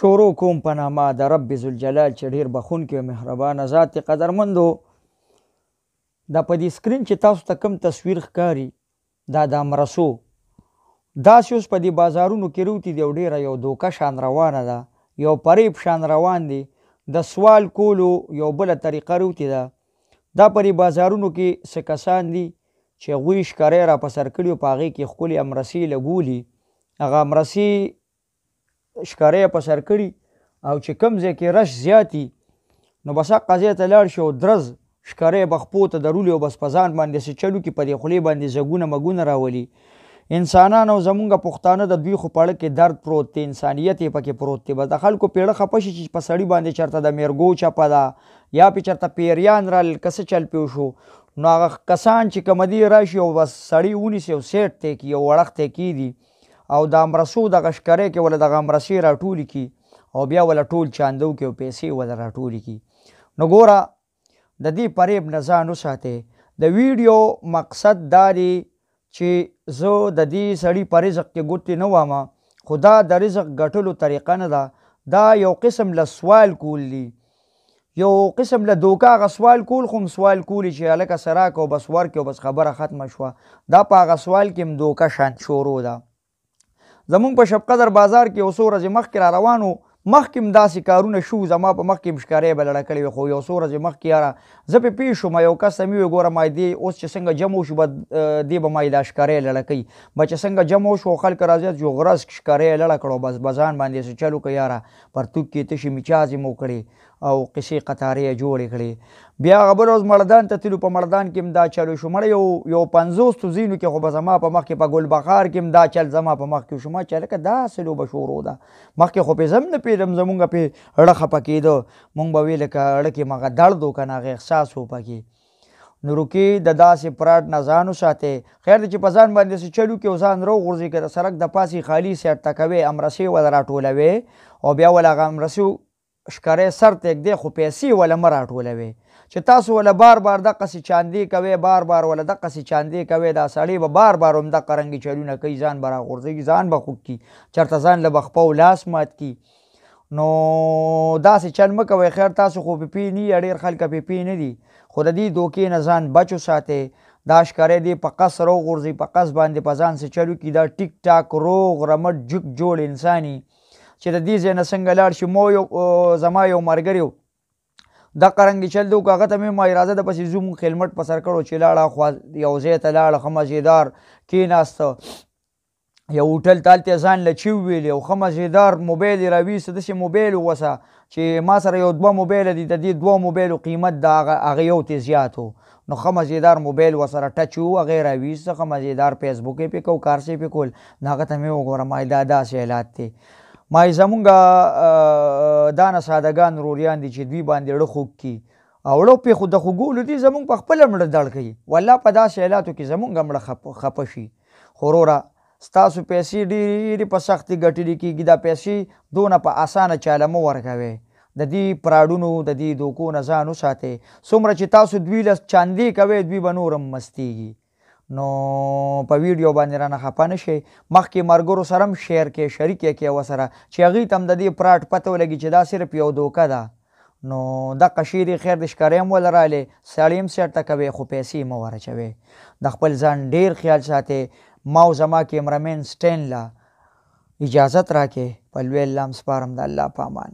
شروع کوم په نامه د رب ذوالجلال چې ډیر بخونکی او مهربان ذات قدرمندو دا په دې سکرین چې تاسو ته کم تصویر ښکاری دا د امرسو دا اوس په دې بازارونو کې روتی دی ډیره یو دوکه شان روانه ده یو پریب شان روان دی د سوال کولو یو بل طریقه روتی ده دا پرې بازارونو کې څه کسان دي چې غوی ښکارې را په سر کړي او په هغې کې ښکلې امرسي لګولي هغه امرسي ښکارې په سر کړي او چې کم ځای کې رش زیاتی نو بس قضیه ته لاړ شو درز ښکارې بخپو ته درولې او بس پزان باندې سې چلو کې پدې خولې باندې زګونه مګونه راولي انسانانو زمونږ پښتانه د دوی خو پړه کې درد پروت دی انسانیت یې پکې پروت دی بس د خلکو پیړه خپه شي چې په سړی باندې چرته د میرګو چپه ده یا پې چرته پیریان رال کسه چل پیو شو نو هغه کسان چې کمدی راشي او بس سړی ونیسي او سیټ ته کې یو وړخت ته کې دي او د امرسو د غشکرې کې ول د غمرسي راټول کی او بیا ول ټول چاندو کې پیسې ول راټول کی نو ګوره د دې پریب نه ځان وساته د ویډیو مقصد داري چې زه د دې سړی پر رزق کې ګوتې نه وامه خدا د رزق ګټلو طریقه نه ده دا یو قسم له سوال کول دي یو قسم له دوکا غ سوال کول خو سوال کول چې الکه سراکو بس ورکو بس خبره ختمه شوه دا په غ سوال کې دوکا شان شروع ده زمونږ په شبقدر بازار کې اوسو ورځې مخکې را روانو مخکم داسې کارونه شو زما په مخکم ښکارې به لړه کړې خو یو څو ورځې مخکې یاره زه پې پېښ شوم یو کس ته مې وویل ګوره مایدې اوس چې څنګه جمع وشو به دې به مای دا ښکارې لړه کوي به چې څنګه جمع وشو خلک را زیات شو غرس ښکارې لړه کړو بس بزان باندې څه چلو که یاره پرتوک کې تشې میچازې مو کړې او قصې قطارې جوړې کړې بیا هغه بل ورځ مړدان ته تلو په مړدان کې هم دا چلو شو مړه یو یو پنځوس تو ځینو کې خو به زما په مخ کې په ګلبخار کې هم دا چل زما په مخ کې شو ما چې لکه دا څه لوبه شروع ده مخکې خو پې زم نه سپېدم زمونږ پې اړه خفه کېده مونږ به ویل که اړه کې مغه درد و که نه هغه احساس و پکې نو روکې د داسې پراټ نه ځان وساتئ خیر دی چې په ځان باندې څه چلو کې ځان روغورځي که د سړک د پاسې خالي سیټ ټکوې امرسې ولا راټولوې او بیا ول هغه امرسې ښکارې سر تېږدې خو پیسې ولا مه راټولوې چې تاسو ول بار بار د قصې چاندي کوي بار بار ول د قصې چاندي کوي دا سړی به بار بار هم د قرنګي چلونه کوي ځان برا غورځي ځان به خوک کی چرته ځان له بخپو لاس مات کی نو داسې چل مکوي خیر تاسو خو پی نه ډیر خلک پی پی نه دي خو د دې دوکې نه ځان بچو ساتي دا ښکارې دی په قصر او غورځي په قص باندې په ځان سره چلو کی دا ټیک ټاک روغ رمټ جګ جوړ انساني چې د دې ځنه څنګه لاړ شي مو یو زما یو مرګریو د قرنګ چل دو کاغه ته مې ما اراده د پسې زوم خلمت پسر کړو چې لاړه خو یو ځای ته لاړه خمجیدار کیناست یو هوټل تالته ځان لچیو ویل یو خمزیدار موبایل راویسه دسه موبایل وسه چې ما سره یو دوه موبایل دي د دې دوه موبایلو قیمت دا هغه یو ته زیاتو نو خمزیدار موبایل وسره ټچ وو هغه راویسه خمزیدار فیسبوک یې پکاو کار سي پکول ناغه ته مې وګورم ما دا دا سیلات ته ما زمونږه دانه سادهګان روریان دي چې دوی باندې رخوک کی اوړو په خود د خوګول دي زمونږ په خپل مړه دړ کوي والله په دا سیلاتو کې زمونږ مړه خپ خپ شي خورورا ستاسو پیسې ډېرې په سختي ګټلې کېږي دا پیسې دونه په اسانه چاله مه ورکوئ د دې پراډونو د دې دوکو نه ځان وساتئ څومره چې تاسو دوی لس چاندې کوئ دوی به نور هم مستیږي نو په ویډیو باندې رانه خفه نه شئ مخکې ملګرو سره هم شیر کې شریک یې کې ورسره چې هغې ته هم د دې پراټ پته ولګي چې دا صرف یو دوکه ده نو د قشيري خیر د شکارې مول رااله سړیم سیټ تکوي خو پیسې مو ورچوي د خپل ځان ډیر خیال ساتي ما او زما کیمرامین سټین لا اجازت راکې په لوی لام سپارم د الله پامان